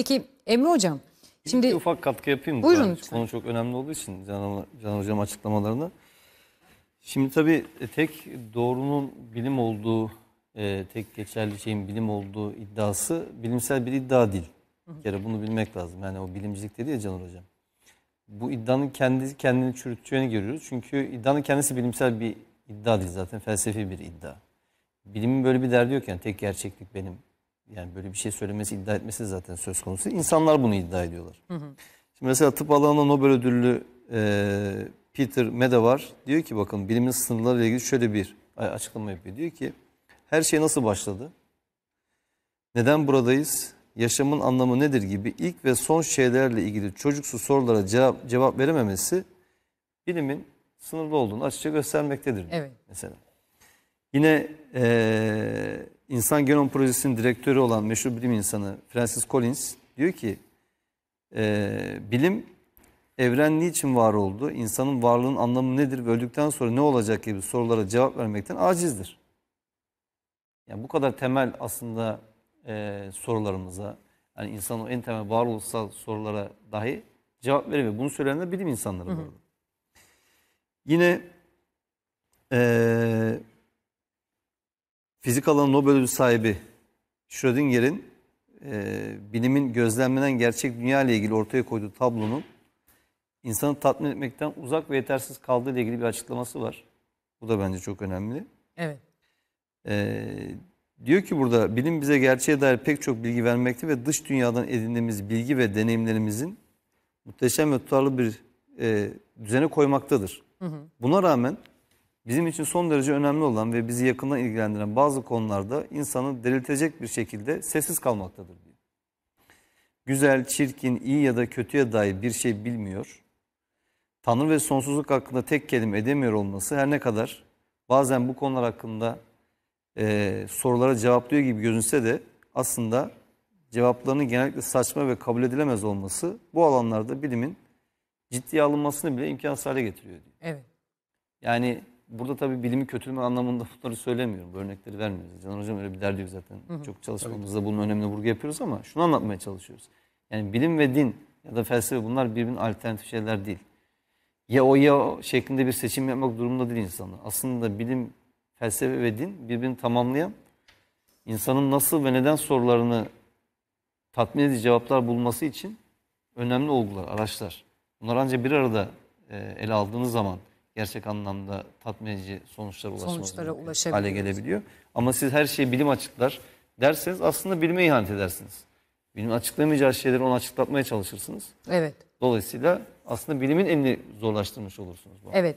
Peki Emre Hocam. Şimdi bir ufak katkı yapayım Buyurun lütfen. Konu çok önemli olduğu için Can, Can Hocam açıklamalarını. Şimdi tabii e, tek doğrunun bilim olduğu, e, tek geçerli şeyin bilim olduğu iddiası bilimsel bir iddia değil. Bir kere bunu bilmek lazım. Yani o bilimcilik dedi ya Canur Hocam. Bu iddianın kendisi kendini çürüteceğini görüyoruz. Çünkü iddianın kendisi bilimsel bir iddia değil zaten. Felsefi bir iddia. Bilimin böyle bir derdi yok yani tek gerçeklik benim yani böyle bir şey söylemesi iddia etmesi zaten söz konusu. İnsanlar bunu iddia ediyorlar. Hı hı. Şimdi mesela tıp alanında Nobel ödüllü e, Peter Medevar diyor ki bakın bilimin sınırlarıyla ilgili şöyle bir açıklama yapıyor. Diyor ki her şey nasıl başladı? Neden buradayız? Yaşamın anlamı nedir gibi ilk ve son şeylerle ilgili çocuksu sorulara cevap, cevap verememesi bilimin sınırlı olduğunu açıkça göstermektedir. Evet. Mesela. Yine e, İnsan Genom Projesi'nin direktörü olan meşhur bilim insanı Francis Collins diyor ki e, bilim evren niçin var oldu, insanın varlığının anlamı nedir ve öldükten sonra ne olacak gibi sorulara cevap vermekten acizdir. Yani bu kadar temel aslında e, sorularımıza, yani insanın en temel varoluşsal sorulara dahi cevap veremiyor. Bunu söyleyenler bilim insanları. Hı hı. Yine e, Fizik alanı Nobel ödülü sahibi Schrödinger'in e, bilimin gözlemlenen gerçek dünya ile ilgili ortaya koyduğu tablonun insanı tatmin etmekten uzak ve yetersiz kaldığı ile ilgili bir açıklaması var. Bu da bence çok önemli. Evet. E, diyor ki burada bilim bize gerçeğe dair pek çok bilgi vermekte ve dış dünyadan edindiğimiz bilgi ve deneyimlerimizin muhteşem ve tutarlı bir e, düzene koymaktadır. Hı hı. Buna rağmen Bizim için son derece önemli olan ve bizi yakından ilgilendiren bazı konularda insanı delirtecek bir şekilde sessiz kalmaktadır. Diyor. Güzel, çirkin, iyi ya da kötüye dair bir şey bilmiyor. Tanrı ve sonsuzluk hakkında tek kelime edemiyor olması her ne kadar bazen bu konular hakkında e, sorulara cevaplıyor gibi gözünse de aslında cevaplarının genellikle saçma ve kabul edilemez olması bu alanlarda bilimin ciddiye alınmasını bile imkansız hale getiriyor. Diyor. Evet. Yani burada tabii bilimi kötüleme anlamında bunları söylemiyorum. Bu örnekleri vermiyoruz. Canan Hocam öyle bir derdi yok zaten. Hı hı. Çok çalışmamızda bunun önemli vurgu yapıyoruz ama şunu anlatmaya çalışıyoruz. Yani bilim ve din ya da felsefe bunlar birbirinin alternatif şeyler değil. Ya o ya o şeklinde bir seçim yapmak durumunda değil insanlar. Aslında bilim, felsefe ve din birbirini tamamlayan insanın nasıl ve neden sorularını tatmin edici cevaplar bulması için önemli olgular, araçlar. Bunlar ancak bir arada e, ele aldığınız zaman gerçek anlamda tatmin edici sonuçlara, sonuçlara hale gelebiliyor. Ama siz her şeyi bilim açıklar derseniz aslında bilime ihanet edersiniz. Bilimin açıklayamayacağı şeyleri ona açıklatmaya çalışırsınız. Evet. Dolayısıyla aslında bilimin elini zorlaştırmış olursunuz. Bu. Evet.